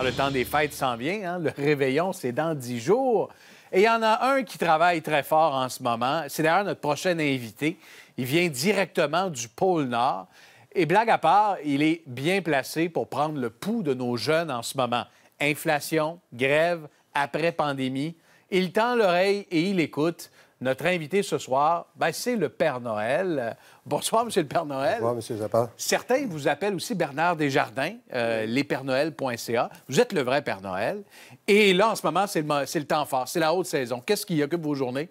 Le temps des fêtes s'en vient, hein? le réveillon, c'est dans dix jours. Et il y en a un qui travaille très fort en ce moment. C'est d'ailleurs notre prochain invité. Il vient directement du pôle Nord. Et blague à part, il est bien placé pour prendre le pouls de nos jeunes en ce moment. Inflation, grève, après-pandémie. Il tend l'oreille et il écoute. Notre invité ce soir, ben, c'est le Père Noël. Euh, bonsoir, Monsieur le Père Noël. Bonsoir, M. Zappa. Certains vous appellent aussi Bernard Desjardins, euh, lespernoël.ca. Vous êtes le vrai Père Noël. Et là, en ce moment, c'est le, temps fort, c'est la haute saison. Qu'est-ce qui occupe vos journées?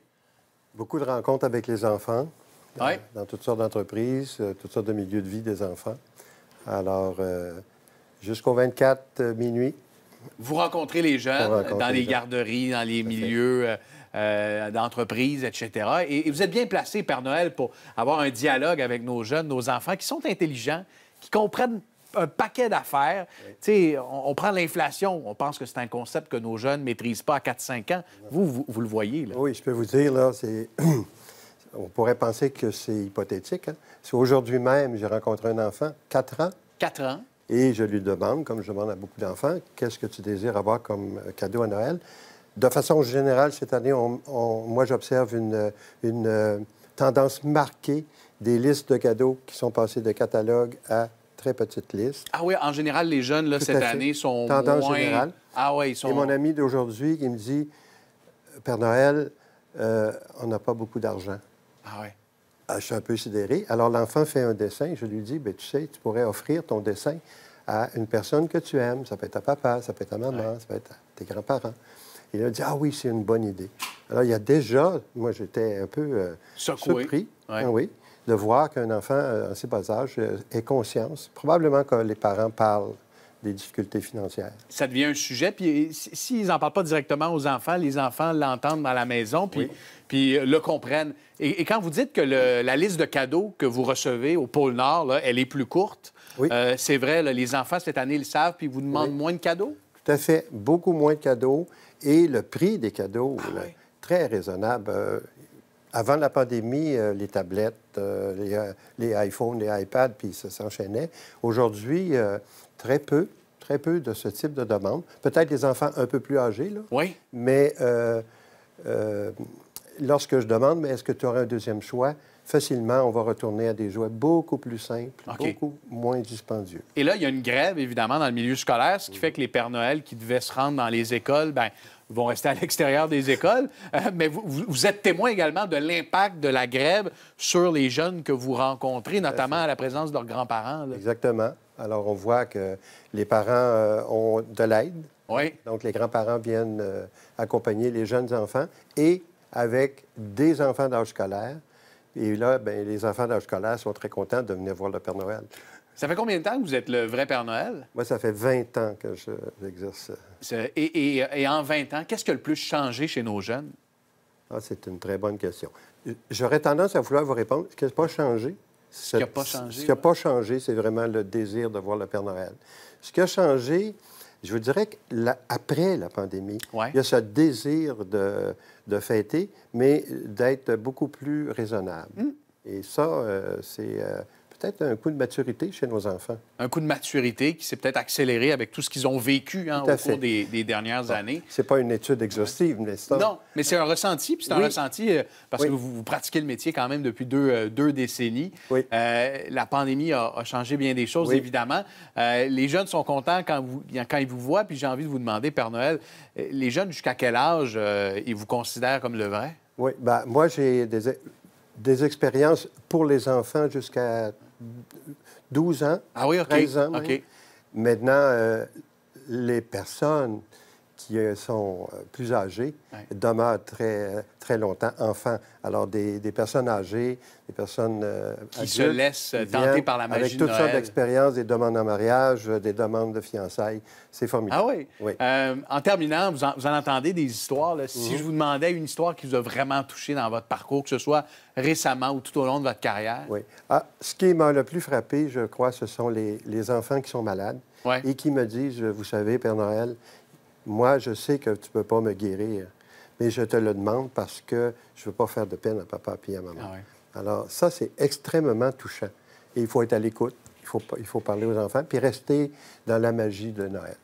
Beaucoup de rencontres avec les enfants, dans, toutes sortes d'entreprises, euh, toutes sortes de milieux de vie des enfants. Alors, euh, jusqu'au 24 minuit. Vous rencontrez les jeunes dans les, garderies, dans les milieux. Euh, d'entreprise, d'entreprises, etc. Et, vous êtes bien placé, Père Noël, pour avoir un dialogue avec nos jeunes, nos enfants qui sont intelligents, qui comprennent un paquet d'affaires. Tu On, on, prend l'inflation, on pense que c'est un concept que nos jeunes ne maîtrisent pas à 4-5 ans. Vous, vous, le voyez. Là. Oui, je peux vous dire, là, c'est... on pourrait penser que c'est hypothétique. Hein. aujourd'hui même, j'ai rencontré un enfant, 4 ans. 4 ans. Et je lui demande, comme je demande à beaucoup d'enfants, qu'est-ce que tu désires avoir comme euh, cadeau à Noël? de façon générale, cette année, moi, j'observe une, euh, tendance marquée des listes de cadeaux qui sont passées de catalogue à très petite liste. Ah oui, en général, les jeunes, là, cette année, sont Tendance moins... générale. Ah oui, ils sont... Et mon ami d'aujourd'hui, qui me dit, Père Noël, euh, on n'a pas beaucoup d'argent. Ah oui. Ah, je suis un peu sidéré. Alors, l'enfant fait un dessin. Je lui dis, ben, tu sais, tu pourrais offrir ton dessin à une personne que tu aimes. Ça peut être ta papa, ça peut être ta maman, ça peut être tes grands-parents. Il a dit Ah oui, c'est une bonne idée. Alors, il y a déjà, moi j'étais un peu euh, surpris oui, de voir qu'un enfant euh, à ces bas âge euh, ait conscience. Probablement que les parents parlent des difficultés financières. Ça devient un sujet. Puis s'ils n'en parlent pas directement aux enfants, les enfants l'entendent dans la maison, puis, puis le comprennent. Et, quand vous dites que la liste de cadeaux que vous recevez au pôle Nord, elle est plus courte, c'est vrai, les enfants cette année, ils le savent, puis ils vous demandent moins de cadeaux? Tout fait. Beaucoup moins de cadeaux et le prix des cadeaux, ah très raisonnable. Euh, avant la pandémie, euh, les tablettes, euh, les, iPhones, les iPads, puis ça s'enchaînait. Aujourd'hui, très peu, très peu de ce type de demande. Peut-être des enfants un peu plus âgés, là. Oui. Mais lorsque je demande, mais est-ce que tu aurais un deuxième choix? Facilement, on va retourner à des jouets beaucoup plus simples, beaucoup moins dispendieux. Et là, il y a une grève, évidemment, dans le milieu scolaire, ce qui fait que les Pères Noël qui devaient se rendre dans les écoles, ben, vont rester à l'extérieur des écoles. Euh, mais vous, êtes témoin également de l'impact de la grève sur les jeunes que vous rencontrez, notamment à la présence de leurs grands-parents. Exactement. Alors, on voit que les parents euh, ont de l'aide. Oui. Donc, les grands-parents viennent euh, accompagner les jeunes enfants et avec des enfants d'âge scolaire. Et là, ben les enfants d'âge scolaire sont très contents de venir voir le Père Noël. Ça fait combien de temps que vous êtes le vrai Père Noël? Moi, ça fait 20 ans que j'exerce. Je, et, et, en 20 ans, qu'est-ce qui a le plus changé chez nos jeunes? Ah, c'est une très bonne question. J'aurais tendance à vouloir vous répondre. Ce qui n'a pas changé, ce qui n'a pas changé, c'est vraiment le désir de voir le Père Noël. Ce qui a changé, je vous dirais qu'après la, la, pandémie, il y a ce désir de, fêter, mais d'être beaucoup plus raisonnable. Mm. Et ça, euh, c'est... Euh, peut-être un coup de maturité chez nos enfants. Un coup de maturité qui s'est peut-être accéléré avec tout ce qu'ils ont vécu hein, au cours des, dernières années. C'est pas une étude exhaustive, n'est-ce Non, mais c'est un ressenti, puis c'est un ressenti euh, parce que vous, pratiquez le métier quand même depuis deux, euh, décennies. Euh, la pandémie a, changé bien des choses, évidemment. les jeunes sont contents quand, vous, quand ils vous voient, puis j'ai envie de vous demander, Père Noël, les jeunes, jusqu'à quel âge ils vous considèrent comme le vrai? Oui, bien, moi, j'ai des expériences pour les enfants jusqu'à 12 ans, ah oui, OK. 13 ans. Maintenant, euh, les personnes qui euh, sont euh, plus âgés demeurent très, très longtemps enfants. Alors, des, personnes âgées, des personnes euh, qui se laissent tenter par la magie Avec toutes sortes d'expériences, des demandes en mariage, des demandes de fiançailles. C'est formidable. Ah oui? en terminant, vous en, entendez des histoires. Si mhm. je vous demandais une histoire qui vous a vraiment touché dans votre parcours, que ce soit récemment ou tout au long de votre carrière. Oui. Ah, ce qui m'a le plus frappé, je crois, ce sont les, enfants qui sont malades et qui me disent, vous savez, Père Noël, moi, je sais que tu ne peux pas me guérir, mais je te le demande parce que je ne veux pas faire de peine à papa et à maman. Ah Alors, ça, c'est extrêmement touchant. Et il faut être à l'écoute, il faut, il faut parler aux enfants, puis rester dans la magie de Noël.